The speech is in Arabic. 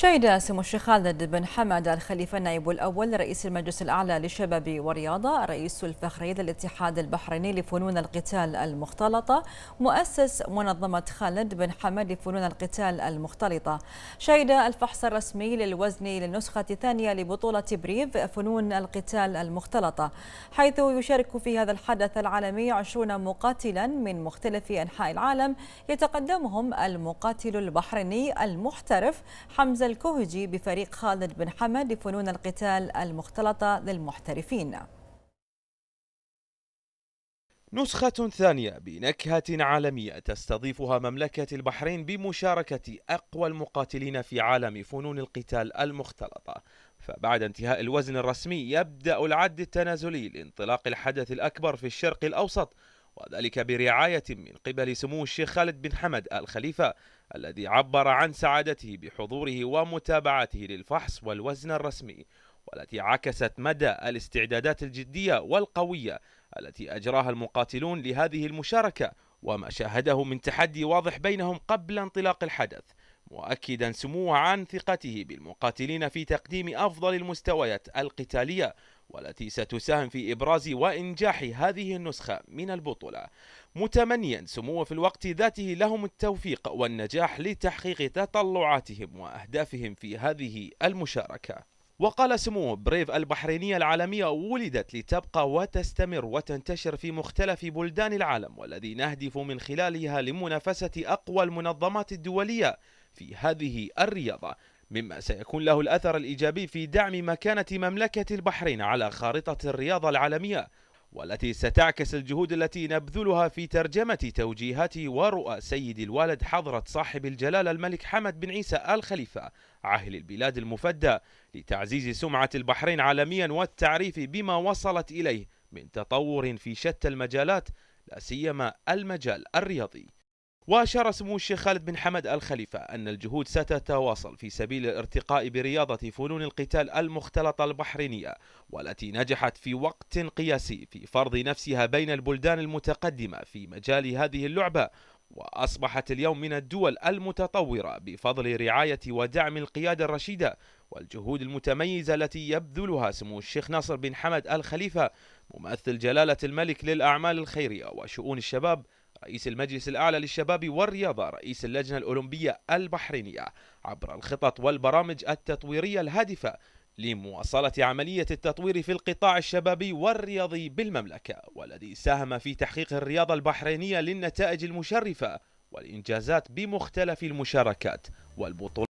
شهد سمو الشيخ خالد بن حمد الخليفة النائب الأول رئيس المجلس الأعلى للشباب والرياضة الرئيس الفخري للاتحاد البحريني لفنون القتال المختلطة مؤسس منظمة خالد بن حمد لفنون القتال المختلطة شهد الفحص الرسمي للوزن للنسخة الثانية لبطولة بريف فنون القتال المختلطة حيث يشارك في هذا الحدث العالمي عشرون مقاتلا من مختلف أنحاء العالم يتقدمهم المقاتل البحريني المحترف حمزة الكوهجي بفريق خالد بن حمد لفنون القتال المختلطة للمحترفين نسخة ثانية بنكهة عالمية تستضيفها مملكة البحرين بمشاركة أقوى المقاتلين في عالم فنون القتال المختلطة فبعد انتهاء الوزن الرسمي يبدأ العد التنازلي لانطلاق الحدث الأكبر في الشرق الأوسط وذلك برعاية من قبل سمو الشيخ خالد بن حمد آل خليفة الذي عبر عن سعادته بحضوره ومتابعته للفحص والوزن الرسمي والتي عكست مدى الاستعدادات الجدية والقوية التي أجراها المقاتلون لهذه المشاركة وما شاهده من تحدي واضح بينهم قبل انطلاق الحدث مؤكدا سموه عن ثقته بالمقاتلين في تقديم أفضل المستويات القتالية والتي ستساهم في إبراز وإنجاح هذه النسخة من البطولة متمنيا سموه في الوقت ذاته لهم التوفيق والنجاح لتحقيق تطلعاتهم وأهدافهم في هذه المشاركة وقال سموه بريف البحرينية العالمية ولدت لتبقى وتستمر وتنتشر في مختلف بلدان العالم والذي نهدف من خلالها لمنافسة أقوى المنظمات الدولية في هذه الرياضة مما سيكون له الأثر الإيجابي في دعم مكانة مملكة البحرين على خارطة الرياضة العالمية والتي ستعكس الجهود التي نبذلها في ترجمة توجيهات ورؤى سيد الوالد حضرة صاحب الجلالة الملك حمد بن عيسى آل خليفة عاهل البلاد المفدى لتعزيز سمعة البحرين عالميا والتعريف بما وصلت إليه من تطور في شتى المجالات لا سيما المجال الرياضي وأشار سمو الشيخ خالد بن حمد الخليفة أن الجهود ستتواصل في سبيل الارتقاء برياضة فنون القتال المختلطة البحرينية والتي نجحت في وقت قياسي في فرض نفسها بين البلدان المتقدمة في مجال هذه اللعبة وأصبحت اليوم من الدول المتطورة بفضل رعاية ودعم القيادة الرشيدة والجهود المتميزة التي يبذلها سمو الشيخ ناصر بن حمد الخليفة ممثل جلالة الملك للأعمال الخيرية وشؤون الشباب رئيس المجلس الأعلى للشباب والرياضة رئيس اللجنة الأولمبية البحرينية عبر الخطط والبرامج التطويرية الهادفة لمواصلة عملية التطوير في القطاع الشبابي والرياضي بالمملكة والذي ساهم في تحقيق الرياضة البحرينية للنتائج المشرفة والإنجازات بمختلف المشاركات والبطولات